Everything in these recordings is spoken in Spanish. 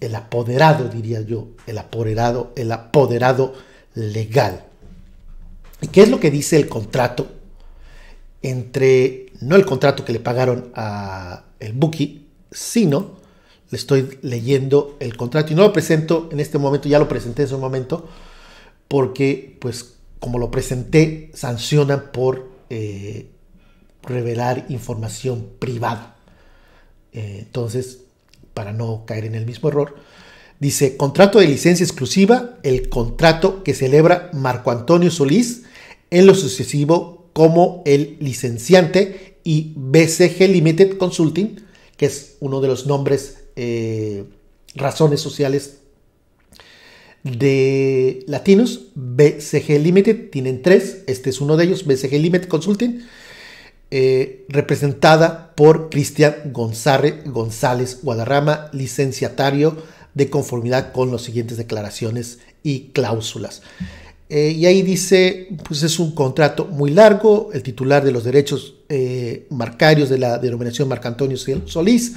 el apoderado, diría yo, el apoderado, el apoderado legal. ¿Y qué es lo que dice el contrato entre, no el contrato que le pagaron a el Buki, sino le estoy leyendo el contrato y no lo presento en este momento, ya lo presenté en su momento, porque pues como lo presenté, sancionan por eh, revelar información privada. Eh, entonces, para no caer en el mismo error. Dice, contrato de licencia exclusiva, el contrato que celebra Marco Antonio Solís en lo sucesivo como el licenciante y BCG Limited Consulting, que es uno de los nombres, eh, razones sociales de latinos, BCG Limited, tienen tres, este es uno de ellos, BCG Limited Consulting, eh, representada por Cristian González Guadarrama, licenciatario, de conformidad con las siguientes declaraciones y cláusulas. Eh, y ahí dice, pues es un contrato muy largo, el titular de los derechos eh, marcarios de la denominación Marcantonio Solís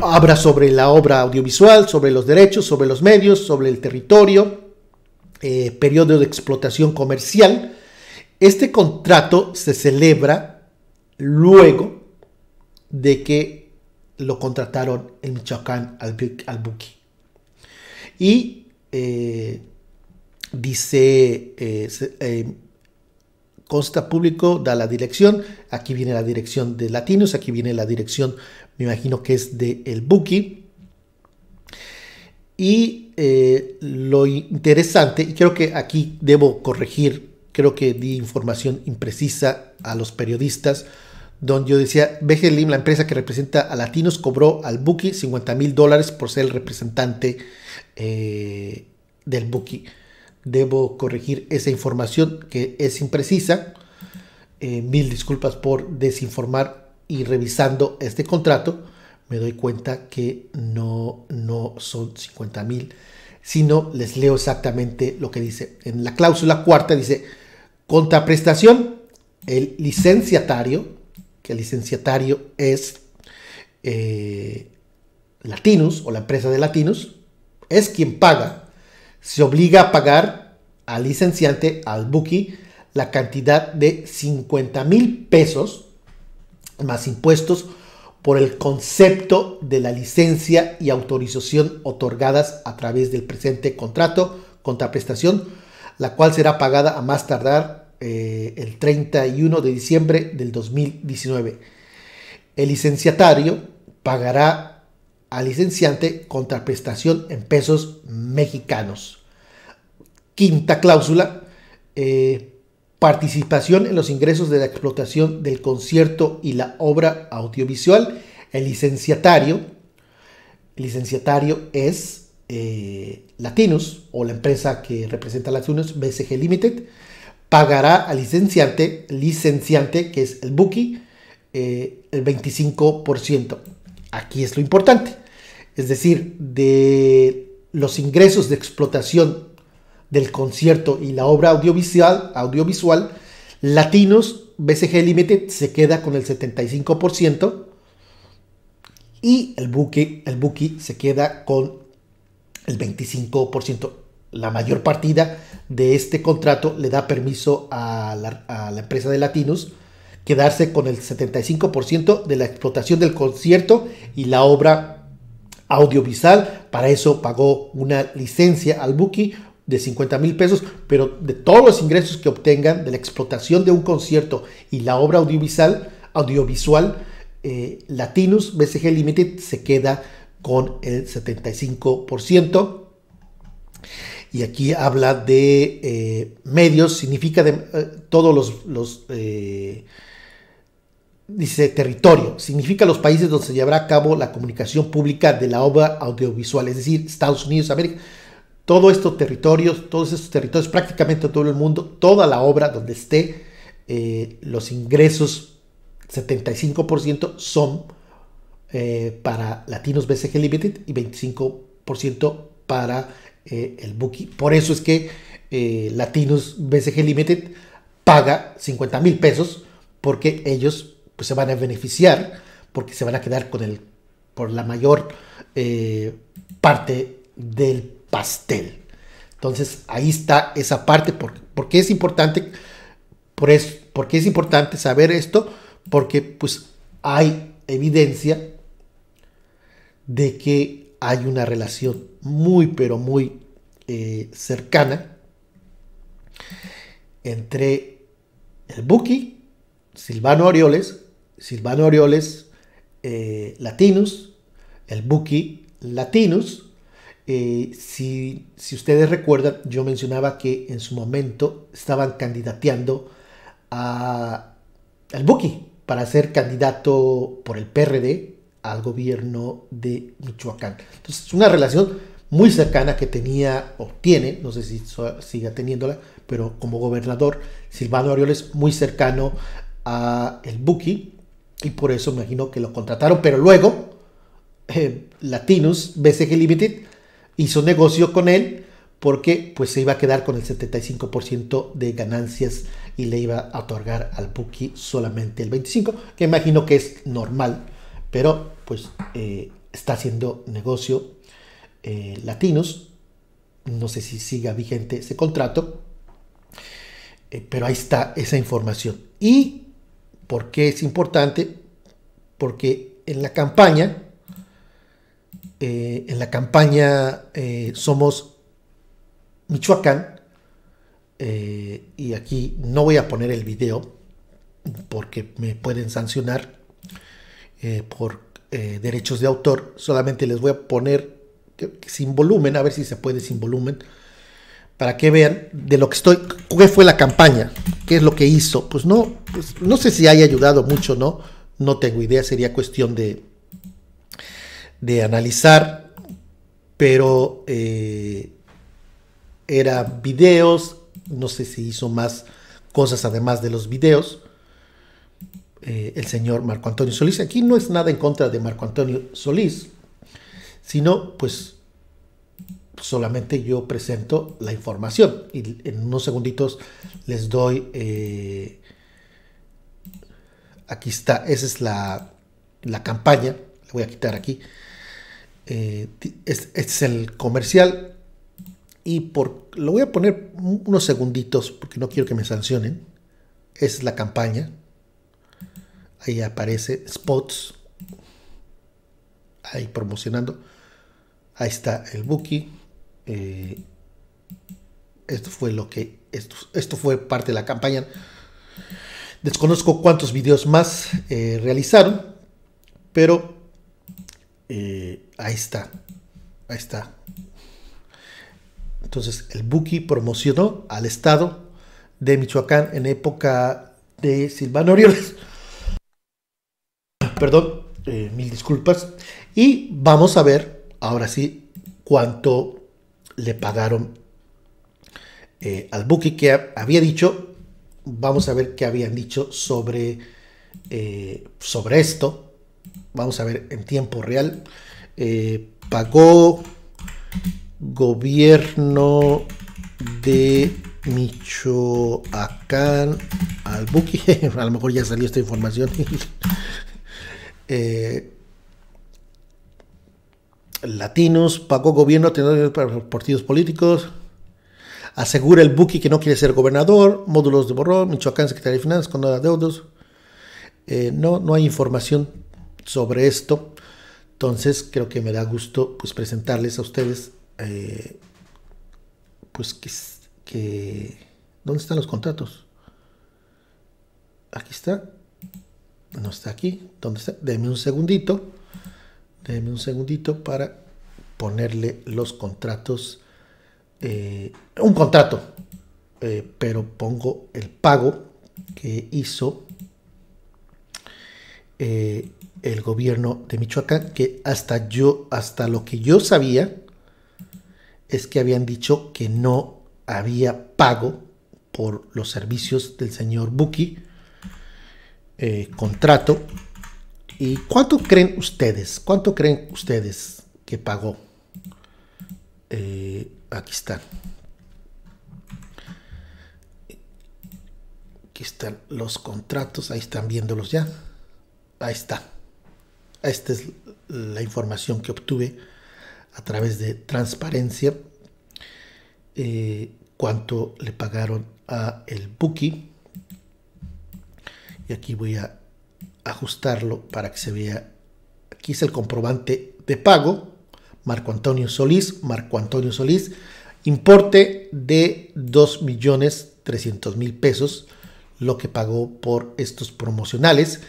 habla sobre la obra audiovisual, sobre los derechos, sobre los medios, sobre el territorio, periodo de explotación comercial, este contrato se celebra luego de que lo contrataron en Michoacán al, Y eh, dice, eh, eh, consta público, da la dirección, aquí viene la dirección de Latinos, aquí viene la dirección, me imagino que es de el Buki. Y lo interesante, y creo que aquí debo corregir creo que di información imprecisa a los periodistas, donde yo decía, BGLIM, la empresa que representa a latinos, cobró al Buki 50 mil dólares por ser el representante eh, del Buki. Debo corregir esa información que es imprecisa. Eh, mil disculpas por desinformar y revisando este contrato me doy cuenta que no, no son 50 mil, sino les leo exactamente lo que dice. En la cláusula cuarta dice, Contraprestación, el licenciatario, que el licenciatario es eh, Latinus o la empresa de Latinos, es quien paga. Se obliga a pagar al licenciante, al buki, la cantidad de 50 mil pesos más impuestos por el concepto de la licencia y autorización otorgadas a través del presente contrato, contraprestación, la cual será pagada a más tardar eh, el 31 de diciembre del 2019. El licenciatario pagará al licenciante contraprestación en pesos mexicanos. Quinta cláusula, eh, participación en los ingresos de la explotación del concierto y la obra audiovisual. El licenciatario, el licenciatario es eh, Latinos o la empresa que representa a Latinos, BCG Limited, pagará al licenciante, licenciante que es el Buki, eh, el 25%. Aquí es lo importante. Es decir, de los ingresos de explotación del concierto y la obra audiovisual, audiovisual Latinos BCG Limited se queda con el 75% y el Buque el Buki se queda con el 25%. La mayor partida de este contrato le da permiso a la, empresa de Latinos quedarse con el 75% de la explotación del concierto y la obra audiovisual. Para eso pagó una licencia al Buki de 50 mil pesos, pero de todos los ingresos que obtengan de la explotación de un concierto y la obra audiovisual, audiovisual eh, Latinus BCG Limited se queda con el 75%. Y aquí habla de eh, medios, significa de, eh, todos los, los eh, dice territorio, significa los países donde se llevará a cabo la comunicación pública de la obra audiovisual, es decir, Estados Unidos, América, todos estos territorios, todos estos territorios, prácticamente todo el mundo, toda la obra donde esté, los ingresos 75% son eh, para latinos BCG Limited y 25% para eh, el Buki. Por eso es que eh, Latinos BCG Limited paga 50 mil pesos porque ellos pues, se van a beneficiar porque se van a quedar con el por la mayor parte del pastel. Entonces ahí está esa parte porque, porque es importante por eso, porque es importante saber esto porque pues hay evidencia de que hay una relación muy, pero muy eh, cercana entre el Buki, Silvano Orioles, Silvano Orioles eh, latinos el Buki latinos eh, si, ustedes recuerdan, yo mencionaba que en su momento estaban candidateando a, al Buki para ser candidato por el PRD al gobierno de Michoacán. Entonces, es una relación muy cercana que tenía o tiene, no sé si siga teniéndola, pero como gobernador, Silvano Arioles, muy cercano a el Buki y por eso me imagino que lo contrataron, pero luego eh, Latinus BCG Limited hizo negocio con él porque pues se iba a quedar con el 75% de ganancias y le iba a otorgar al Buki solamente el 25, que imagino que es normal pero pues eh, está haciendo negocio eh, latinos. No sé si siga vigente ese contrato, eh, pero ahí está esa información. ¿Y por qué es importante? Porque en la campaña, en la campaña somos Michoacán, y aquí no voy a poner el video porque me pueden sancionar eh, por eh, derechos de autor. Solamente les voy a poner sin volumen, a ver si se puede sin volumen, para que vean de lo que estoy, qué fue la campaña, qué es lo que hizo. Pues no, pues no sé si haya ayudado mucho, no, no tengo idea, sería cuestión de, de analizar, pero eh, era videos, no sé si hizo más cosas además de los videos. Eh, el señor Marco Antonio Solís. Aquí no es nada en contra de Marco Antonio Solís, sino pues solamente yo presento la información y en unos segunditos les doy... Eh, aquí está, esa es la, campaña, le voy a quitar aquí. Eh, este es el comercial y por, lo voy a poner unos segunditos porque no quiero que me sancionen. Esa es la campaña. Ahí aparece spots. Ahí promocionando. Ahí está el Buki. Eh, esto fue lo que. Esto, esto fue parte de la campaña. Desconozco cuántos videos más eh, realizaron. Pero eh, ahí está. Ahí está. Entonces, el Buki promocionó al Estado de Michoacán en época de Silvano Orioles. Perdón, eh, mil disculpas. Y vamos a ver, ahora sí, cuánto le pagaron eh, al buque que había dicho. Vamos a ver qué habían dicho sobre, eh, sobre esto. Vamos a ver en tiempo real. pagó gobierno de Michoacán al buque. a lo mejor ya salió esta información. Eh, latinos, pagó gobierno teniendo para partidos políticos, asegura el Buki que no quiere ser gobernador, módulos de Borrón, Michoacán, Secretaría de Finanzas, con nada deudos. Eh, no, no hay información sobre esto, entonces creo que me da gusto pues, presentarles a ustedes eh, pues que, que... ¿Dónde están los contratos? Aquí está no está aquí. ¿Dónde está? Deme un segundito. Deme un segundito para ponerle los contratos. Eh, un contrato. Eh, pero pongo el pago que hizo eh, el gobierno de Michoacán, que hasta yo, hasta lo que yo sabía, es que habían dicho que no había pago por los servicios del señor Buki eh, contrato. ¿Y cuánto creen ustedes? ¿Cuánto creen ustedes que pagó? Eh, aquí están. Aquí están los contratos. Ahí están viéndolos ya. Ahí está. Esta es la información que obtuve a través de transparencia. Eh, cuánto le pagaron a el Buki y aquí voy a ajustarlo para que se vea. Aquí es el comprobante de pago, Marco Antonio Solís, Marco Antonio Solís, importe de 2.300.000 millones mil pesos, lo que pagó por estos promocionales.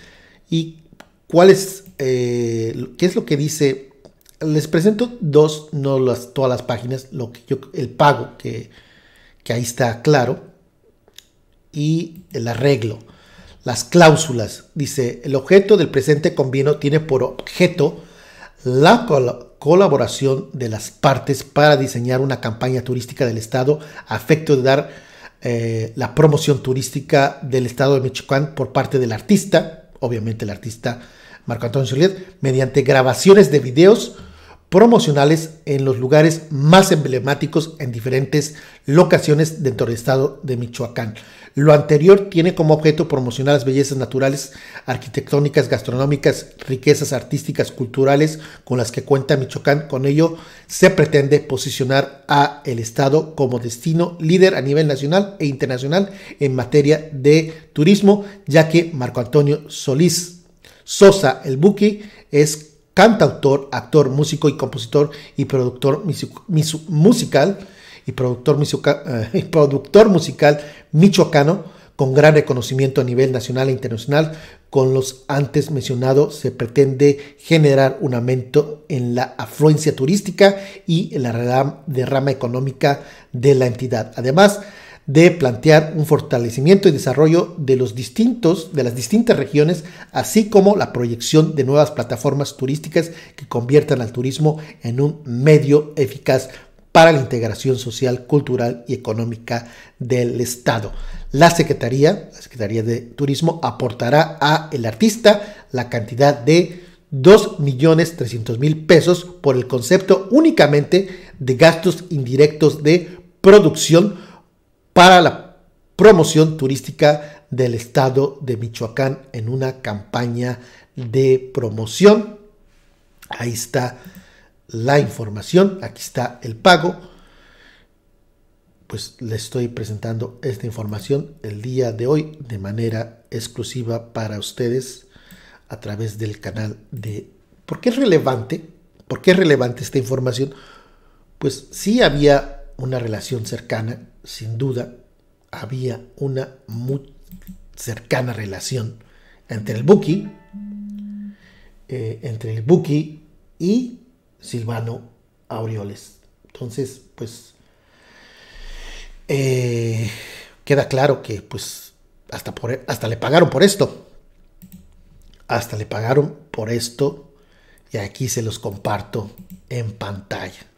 ¿Y cuál es, eh, qué es lo que dice? Les presento dos, no las, todas las páginas, lo que yo, el pago que, que ahí está claro y el arreglo las cláusulas. Dice, el objeto del presente convino tiene por objeto la colaboración de las partes para diseñar una campaña turística del Estado a efecto de dar eh, la promoción turística del Estado de Michoacán por parte del artista, obviamente el artista Marco Antonio Soledad, mediante grabaciones de videos, promocionales en los lugares más emblemáticos en diferentes locaciones dentro del estado de Michoacán. Lo anterior tiene como objeto promocionar las bellezas naturales, arquitectónicas, gastronómicas, riquezas artísticas, culturales con las que cuenta Michoacán. Con ello se pretende posicionar a el estado como destino líder a nivel nacional e internacional en materia de turismo, ya que Marco Antonio Solís Sosa, el Buki, es cantautor, actor, músico y compositor y productor musical eh, y productor, musical michoacano con gran reconocimiento a nivel nacional e internacional. Con los antes mencionados se pretende generar un aumento en la afluencia turística y en la derrama económica de la entidad. Además, de plantear un fortalecimiento y desarrollo de los distintos de las distintas regiones, así como la proyección de nuevas plataformas turísticas que conviertan al turismo en un medio eficaz para la integración social, cultural y económica del Estado. La Secretaría, la Secretaría de Turismo aportará a el artista la cantidad de 2.300.000 pesos por el concepto únicamente de gastos indirectos de producción para la promoción turística del estado de Michoacán en una campaña de promoción. Ahí está la información, aquí está el pago. Pues le estoy presentando esta información el día de hoy de manera exclusiva para ustedes a través del canal de... ¿Por qué es relevante? ¿Por qué es relevante esta información? Pues sí había una relación cercana sin duda, había una muy cercana relación entre el Buki, eh, entre el Buki y Silvano Aureoles. Entonces, pues, eh, queda claro que, pues, hasta, e, hasta le pagaron por esto. Hasta le pagaron por esto. Y aquí se los comparto en pantalla.